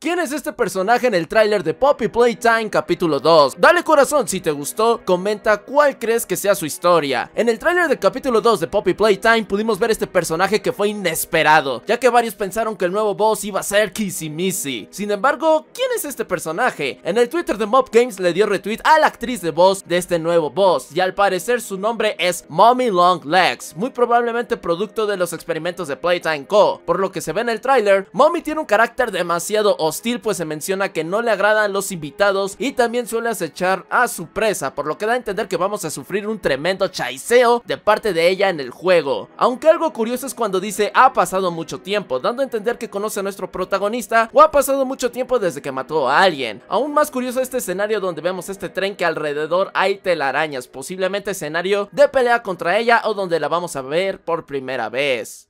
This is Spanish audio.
¿Quién es este personaje en el tráiler de Poppy Playtime capítulo 2? Dale corazón si te gustó, comenta cuál crees que sea su historia. En el tráiler de capítulo 2 de Poppy Playtime pudimos ver este personaje que fue inesperado, ya que varios pensaron que el nuevo boss iba a ser Missy. Sin embargo, ¿quién es este personaje? En el Twitter de Mob Games le dio retweet a la actriz de voz de este nuevo boss, y al parecer su nombre es Mommy Long Legs, muy probablemente producto de los experimentos de Playtime Co. Por lo que se ve en el tráiler, Mommy tiene un carácter demasiado hostil pues se menciona que no le agradan los invitados y también suele acechar a su presa, por lo que da a entender que vamos a sufrir un tremendo chaiseo de parte de ella en el juego. Aunque algo curioso es cuando dice ha pasado mucho tiempo, dando a entender que conoce a nuestro protagonista o ha pasado mucho tiempo desde que mató a alguien. Aún más curioso este escenario donde vemos este tren que alrededor hay telarañas, posiblemente escenario de pelea contra ella o donde la vamos a ver por primera vez.